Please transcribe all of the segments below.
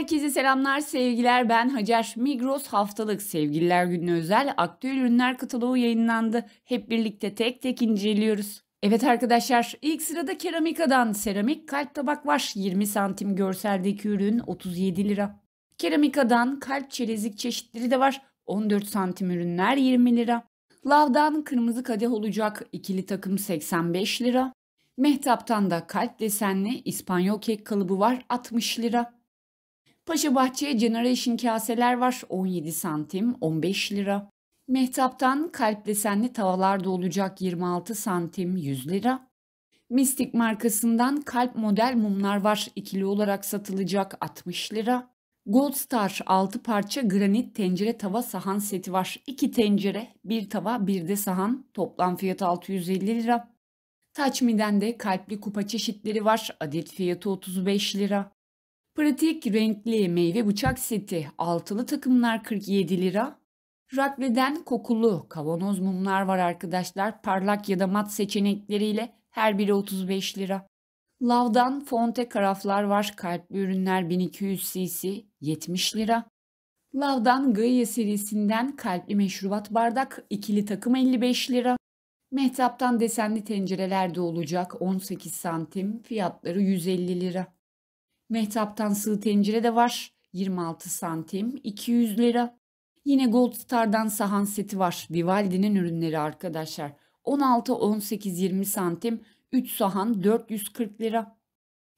Herkese selamlar, sevgiler. Ben Hacer. Migros haftalık Sevgililer Günü'ne özel aktüel ürünler kataloğu yayınlandı. Hep birlikte tek tek inceliyoruz. Evet arkadaşlar ilk sırada keramikadan seramik kalp tabak var. 20 santim görseldeki ürün 37 lira. Keramikadan kalp çelezik çeşitleri de var. 14 santim ürünler 20 lira. Lavdan kırmızı kadeh olacak ikili takım 85 lira. Mehtaptan da kalp desenli İspanyol kek kalıbı var 60 lira. Paşa Bahçe Generation kaseler var 17 santim 15 lira. Mehtaptan kalp desenli tavalar da olacak 26 santim 100 lira. Mystic markasından kalp model mumlar var ikili olarak satılacak 60 lira. Gold Star 6 parça granit tencere tava sahan seti var. 2 tencere, 1 tava, 1 de sahan. Toplam fiyatı 650 lira. Taçmi'den Miden'de kalpli kupa çeşitleri var. Adet fiyatı 35 lira. Pratik renkli meyve bıçak seti altılı takımlar 47 lira. Rakleden kokulu kavanoz mumlar var arkadaşlar. Parlak ya da mat seçenekleriyle her biri 35 lira. Lavdan fonte karaflar var. Kalpli ürünler 1200 cc 70 lira. Lavdan Gaia serisinden kalpli meşrubat bardak ikili takım 55 lira. Mehtaptan desenli tencereler de olacak 18 santim fiyatları 150 lira. Mehtaptan sığ tencere de var. 26 santim 200 lira. Yine Gold Star'dan sahan seti var. Vivaldi'nin ürünleri arkadaşlar. 16, 18, 20 santim 3 sahan 440 lira.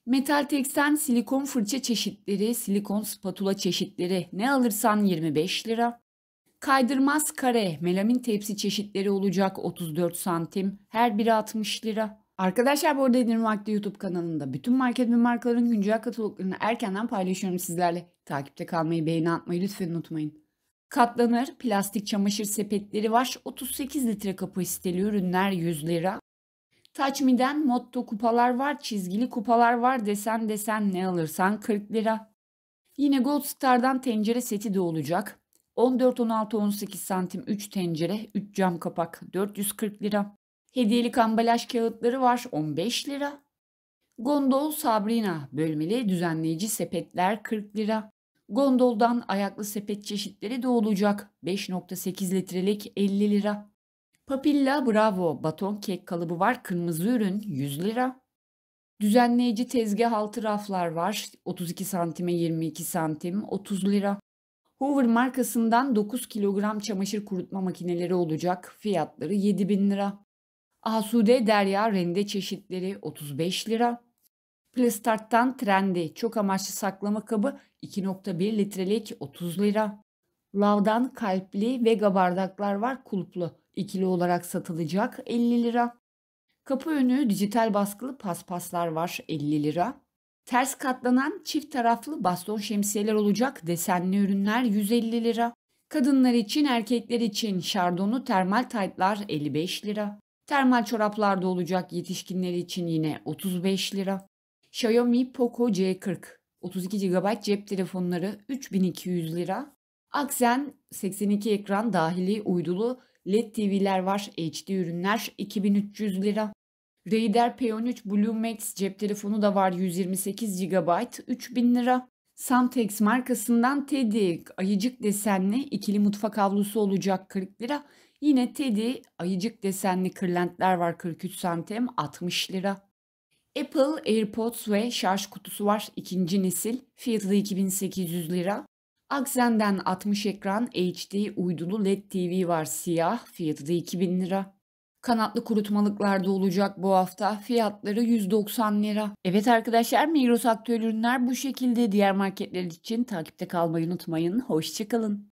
Metal teksten silikon fırça çeşitleri, silikon spatula çeşitleri ne alırsan 25 lira. Kaydırmaz kare melamin tepsi çeşitleri olacak 34 santim her biri 60 lira. Arkadaşlar bu arada Edin Vakti YouTube kanalında bütün market ve markaların güncel kataloglarını erkenden paylaşıyorum sizlerle. Takipte kalmayı, beğeni atmayı lütfen unutmayın. Katlanır plastik çamaşır sepetleri var. 38 litre kapasiteli ürünler 100 lira. Taçmi'den motto kupalar var, çizgili kupalar var, desen desen ne alırsan 40 lira. Yine Gold Star'dan tencere seti de olacak. 14, 16, 18 santim 3 tencere, 3 cam kapak 440 lira. Hediyelik ambalaj kağıtları var 15 lira. Gondol Sabrina bölmeli düzenleyici sepetler 40 lira. Gondoldan ayaklı sepet çeşitleri de olacak 5.8 litrelik 50 lira. Papilla Bravo baton kek kalıbı var kırmızı ürün 100 lira. Düzenleyici tezgah altı raflar var 32 santime 22 santim 30 lira. Hoover markasından 9 kilogram çamaşır kurutma makineleri olacak fiyatları 7000 lira. Asude Derya rende çeşitleri 35 lira. Plastart'tan trendi çok amaçlı saklama kabı 2.1 litrelik 30 lira. Lav'dan kalpli vega bardaklar var kulplu. ikili olarak satılacak 50 lira. Kapı önü dijital baskılı paspaslar var 50 lira. Ters katlanan çift taraflı baston şemsiyeler olacak desenli ürünler 150 lira. Kadınlar için erkekler için şardonu termal taytlar 55 lira. Termal çoraplar da olacak yetişkinler için yine 35 lira. Xiaomi Poco C40 32 GB cep telefonları 3200 lira. Aksen 82 ekran dahili uydulu LED TV'ler var. HD ürünler 2300 lira. Raider P13 Blue Max cep telefonu da var 128 GB 3000 lira. Samtex markasından Teddy ayıcık desenli ikili mutfak havlusu olacak 40 lira. Yine Teddy ayıcık desenli kırlentler var 43 santim 60 lira. Apple AirPods ve şarj kutusu var ikinci nesil. Fiyatı 2800 lira. Akzen'den 60 ekran HD uydulu LED TV var siyah. Fiyatı da 2000 lira. Kanatlı kurutmalıklar da olacak bu hafta. Fiyatları 190 lira. Evet arkadaşlar Migros aktüel ürünler bu şekilde. Diğer marketler için takipte kalmayı unutmayın. Hoşçakalın.